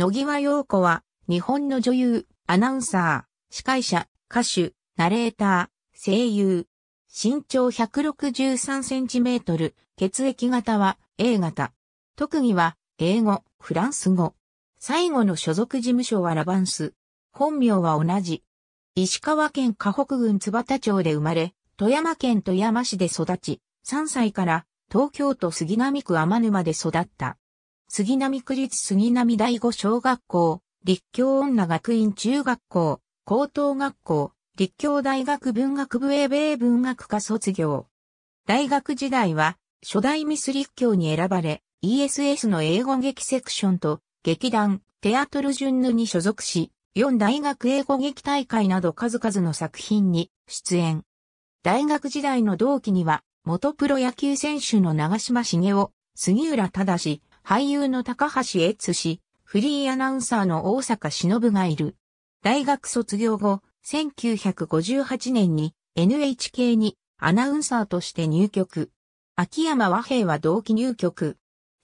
野際陽子は、日本の女優、アナウンサー、司会者、歌手、ナレーター、声優。身長163センチメートル、血液型は A 型。特技は、英語、フランス語。最後の所属事務所はラバンス。本名は同じ。石川県河北郡津幡町で生まれ、富山県富山市で育ち、3歳から東京都杉並区天沼で育った。杉並区立杉並第五小学校、立教女学院中学校、高等学校、立教大学文学部英米文学科卒業。大学時代は、初代ミス立教に選ばれ、ESS の英語劇セクションと、劇団、テアトルジュンヌに所属し、4大学英語劇大会など数々の作品に出演。大学時代の同期には、元プロ野球選手の長島茂雄、杉浦正、俳優の高橋悦氏、フリーアナウンサーの大阪忍がいる。大学卒業後、1958年に NHK にアナウンサーとして入局。秋山和平は同期入局。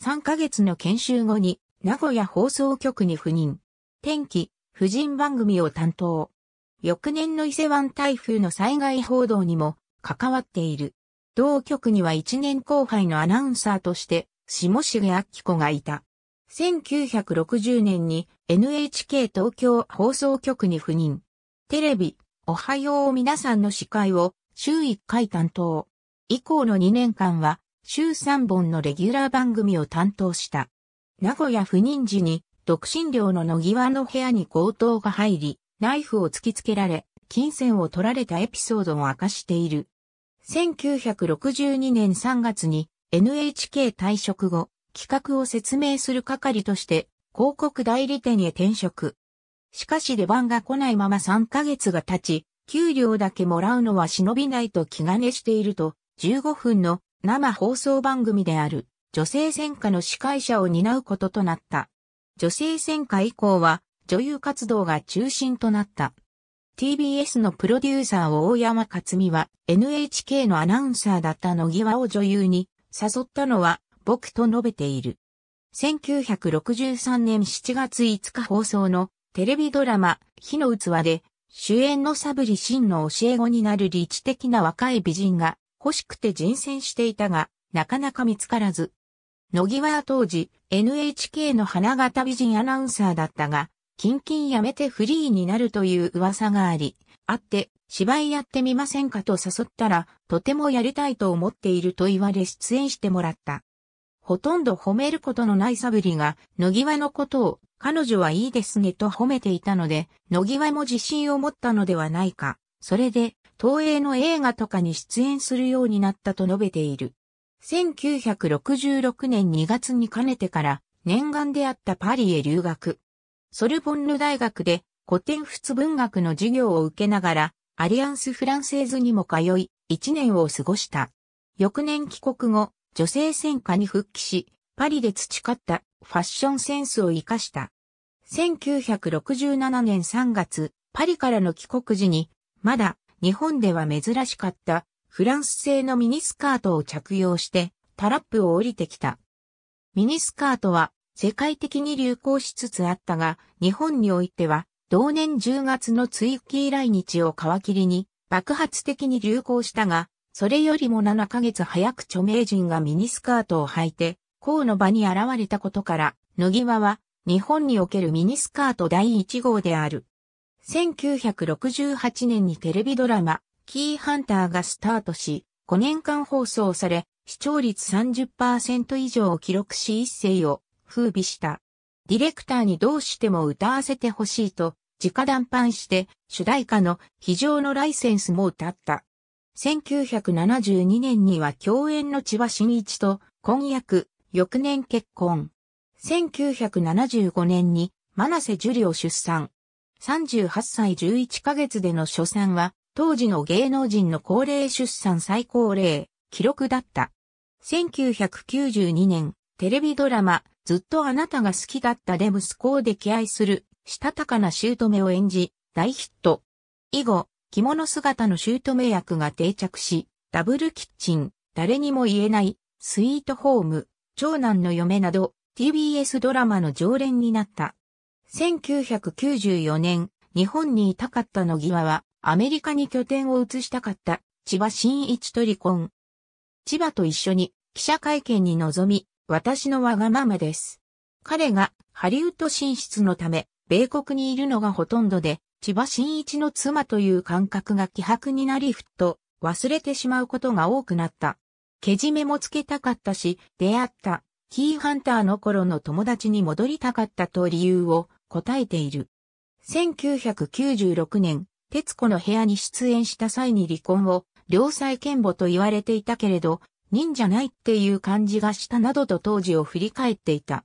3ヶ月の研修後に名古屋放送局に赴任。天気、婦人番組を担当。翌年の伊勢湾台風の災害報道にも関わっている。同局には1年後輩のアナウンサーとして下重明子がいた。1960年に NHK 東京放送局に赴任。テレビ、おはよう皆さんの司会を週1回担当。以降の2年間は週3本のレギュラー番組を担当した。名古屋赴任時に独身寮の野際の部屋に強盗が入り、ナイフを突きつけられ、金銭を取られたエピソードを明かしている。1962年3月に NHK 退職後、企画を説明する係として広告代理店へ転職。しかし出番が来ないまま3ヶ月が経ち、給料だけもらうのは忍びないと気兼ねしていると、15分の生放送番組である女性戦火の司会者を担うこととなった。女性戦火以降は女優活動が中心となった。TBS のプロデューサー大山克美は NHK のアナウンサーだった野際を女優に誘ったのは僕と述べている。1963年7月5日放送のテレビドラマ火の器で主演のサブリンの教え子になる理知的な若い美人が欲しくて人選していたがなかなか見つからず。野際は当時 NHK の花形美人アナウンサーだったが、近々辞めてフリーになるという噂があり、あって芝居やってみませんかと誘ったら、とてもやりたいと思っていると言われ出演してもらった。ほとんど褒めることのないサブリが、野際のことを、彼女はいいですねと褒めていたので、野際も自信を持ったのではないか。それで、東映の映画とかに出演するようになったと述べている。1966年2月にかねてから、念願であったパリへ留学。ソルボンヌ大学で古典仏文学の授業を受けながら、アリアンス・フランセーズにも通い、1年を過ごした。翌年帰国後、女性戦火に復帰し、パリで培ったファッションセンスを活かした。1967年3月、パリからの帰国時に、まだ日本では珍しかったフランス製のミニスカートを着用してタラップを降りてきた。ミニスカートは世界的に流行しつつあったが、日本においては同年10月の追ー来日を皮切りに爆発的に流行したが、それよりも7ヶ月早く著名人がミニスカートを履いて、公の場に現れたことから、野際は日本におけるミニスカート第1号である。1968年にテレビドラマ、キーハンターがスタートし、5年間放送され、視聴率30%以上を記録し一世を風靡した。ディレクターにどうしても歌わせてほしいと、直談判して主題歌の非常のライセンスも歌った。1972年には共演の千葉真一と婚約、翌年結婚。1975年に、マ瀬ジュリを出産。38歳11ヶ月での初産は、当時の芸能人の高齢出産最高齢、記録だった。1992年、テレビドラマ、ずっとあなたが好きだったで息子で気愛する、したたかな姑を演じ、大ヒット。以後、着物姿の姑役が定着し、ダブルキッチン、誰にも言えない、スイートホーム、長男の嫁など、TBS ドラマの常連になった。1994年、日本にいたかった野際は、アメリカに拠点を移したかった、千葉真一と離婚。千葉と一緒に記者会見に臨み、私のわがままです。彼がハリウッド進出のため、米国にいるのがほとんどで、千葉真一の妻という感覚が希薄になりふっと忘れてしまうことが多くなった。けじめもつけたかったし、出会ったキーハンターの頃の友達に戻りたかったと理由を答えている。1996年、徹子の部屋に出演した際に離婚を、両妻賢母と言われていたけれど、忍じゃないっていう感じがしたなどと当時を振り返っていた。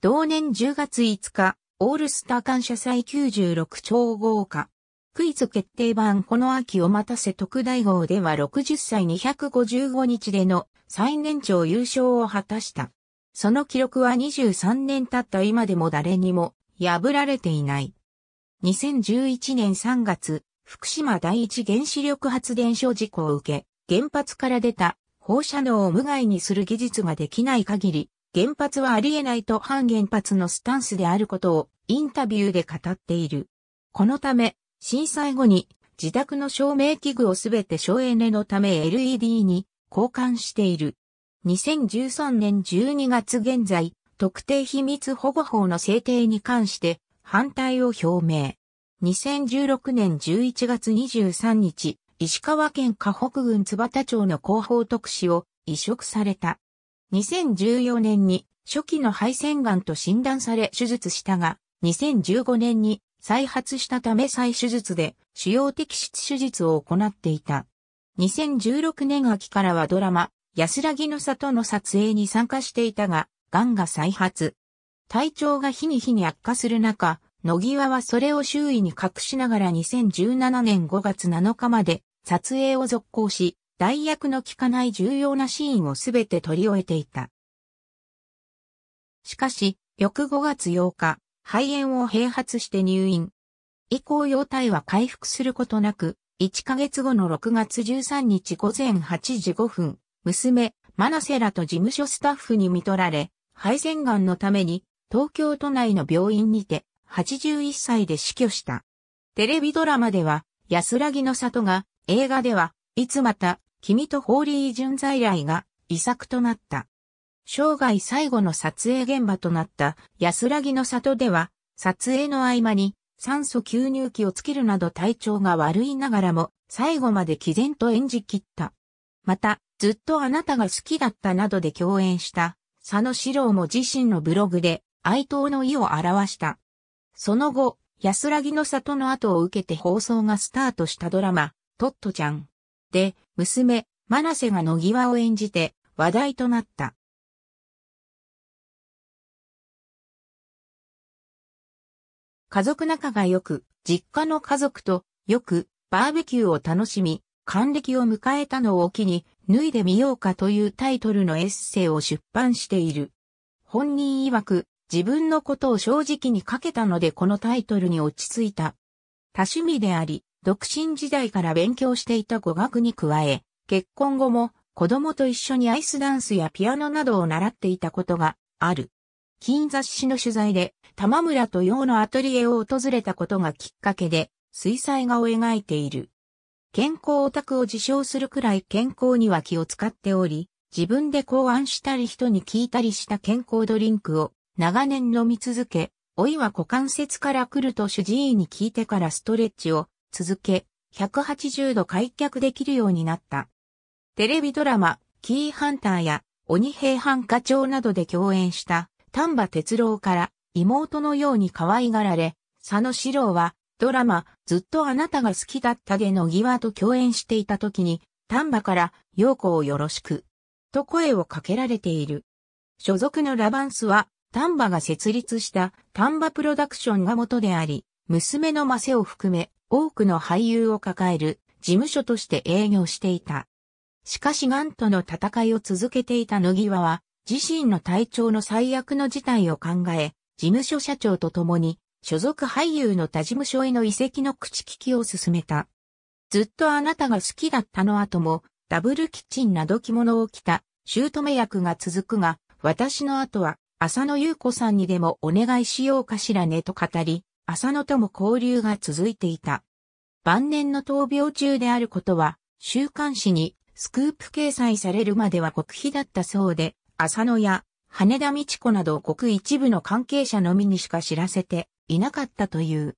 同年10月5日、オールスター感謝祭96超豪華。クイズ決定版この秋を待たせ特大号では60歳255日での最年長優勝を果たした。その記録は23年経った今でも誰にも破られていない。2011年3月、福島第一原子力発電所事故を受け、原発から出た放射能を無害にする技術ができない限り、原発はありえないと反原発のスタンスであることをインタビューで語っている。このため、震災後に自宅の照明器具をすべて省エネのため LED に交換している。2013年12月現在、特定秘密保護法の制定に関して反対を表明。2016年11月23日、石川県河北郡津幡町の広報特使を移植された。2014年に初期の肺腺癌と診断され手術したが、2015年に再発したため再手術で主要摘出手術を行っていた。2016年秋からはドラマ、安らぎの里の撮影に参加していたが、癌が再発。体調が日に日に悪化する中、野際はそれを周囲に隠しながら2017年5月7日まで撮影を続行し、代役の効かない重要なシーンをすべて撮り終えていた。しかし、翌5月8日、肺炎を併発して入院。以降容体は回復することなく、1ヶ月後の6月13日午前8時5分、娘、マナセラと事務所スタッフに見取られ、肺腺がんのために、東京都内の病院にて、81歳で死去した。テレビドラマでは、安らぎの里が、映画では、いつまた、君とホーリー・純在来が遺作となった。生涯最後の撮影現場となった安らぎの里では、撮影の合間に酸素吸入器をつけるなど体調が悪いながらも、最後まで毅然と演じ切った。また、ずっとあなたが好きだったなどで共演した、佐野史郎も自身のブログで哀悼の意を表した。その後、安らぎの里の後を受けて放送がスタートしたドラマ、トットちゃん。で、娘、マナセが野際を演じて話題となった。家族仲が良く、実家の家族とよくバーベキューを楽しみ、還暦を迎えたのを機に、脱いでみようかというタイトルのエッセイを出版している。本人曰く、自分のことを正直に書けたのでこのタイトルに落ち着いた。多趣味であり、独身時代から勉強していた語学に加え、結婚後も子供と一緒にアイスダンスやピアノなどを習っていたことがある。金雑誌の取材で玉村と洋のアトリエを訪れたことがきっかけで水彩画を描いている。健康オタクを自称するくらい健康には気を使っており、自分で考案したり人に聞いたりした健康ドリンクを長年飲み続け、老いは股関節から来ると主治医に聞いてからストレッチを続け、180度開脚できるようになった。テレビドラマ、キーハンターや鬼平犯課長などで共演した丹波哲郎から妹のように可愛がられ、佐野史郎はドラマ、ずっとあなたが好きだったでの際と共演していた時に、丹波から、陽子をよろしく、と声をかけられている。所属のラバンスは、丹波が設立した丹波プロダクションが元であり、娘のマセを含め、多くの俳優を抱える事務所として営業していた。しかしガンとの戦いを続けていた野際は、自身の体調の最悪の事態を考え、事務所社長と共に、所属俳優の他事務所への移籍の口利きを進めた。ずっとあなたが好きだったの後も、ダブルキッチンなど着物を着た、姑役が続くが、私の後は、浅野優子さんにでもお願いしようかしらねと語り、浅野とも交流が続いていた。晩年の闘病中であることは、週刊誌にスクープ掲載されるまでは極秘だったそうで、浅野や羽田道子など国一部の関係者のみにしか知らせていなかったという。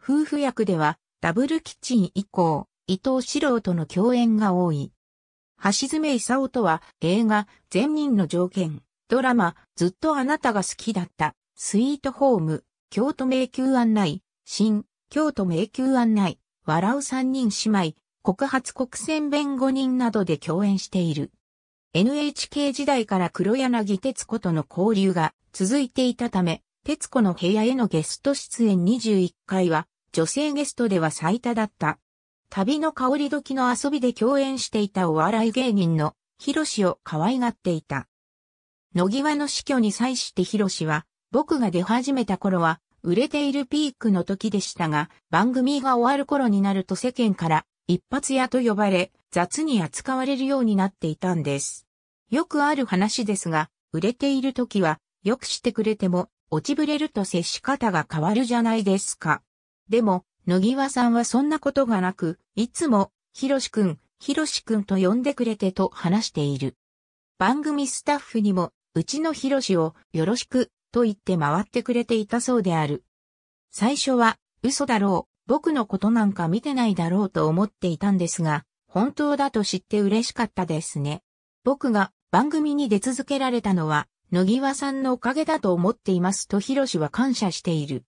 夫婦役では、ダブルキッチン以降、伊藤四郎との共演が多い。橋爪勲とは映画、善人の条件、ドラマ、ずっとあなたが好きだった、スイートホーム、京都迷宮案内、新、京都迷宮案内、笑う三人姉妹、告発国選弁護人などで共演している。NHK 時代から黒柳哲子との交流が続いていたため、哲子の部屋へのゲスト出演21回は、女性ゲストでは最多だった。旅の香り時の遊びで共演していたお笑い芸人のヒロシを可愛がっていた。野際の死去に際してヒロシは、僕が出始めた頃は、売れているピークの時でしたが、番組が終わる頃になると世間から一発屋と呼ばれ、雑に扱われるようになっていたんです。よくある話ですが、売れている時は、よくしてくれても、落ちぶれると接し方が変わるじゃないですか。でも、野際さんはそんなことがなく、いつも、ひろしくん、ひろしくんと呼んでくれてと話している。番組スタッフにも、うちのひろしをよろしくと言って回ってくれていたそうである。最初は、嘘だろう、僕のことなんか見てないだろうと思っていたんですが、本当だと知って嬉しかったですね。僕が番組に出続けられたのは、野際さんのおかげだと思っていますとヒロシは感謝している。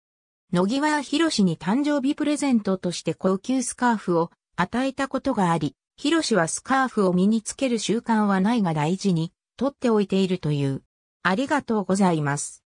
野際はヒロシに誕生日プレゼントとして高級スカーフを与えたことがあり、ヒロシはスカーフを身につける習慣はないが大事に、取っておいているという。ありがとうございます。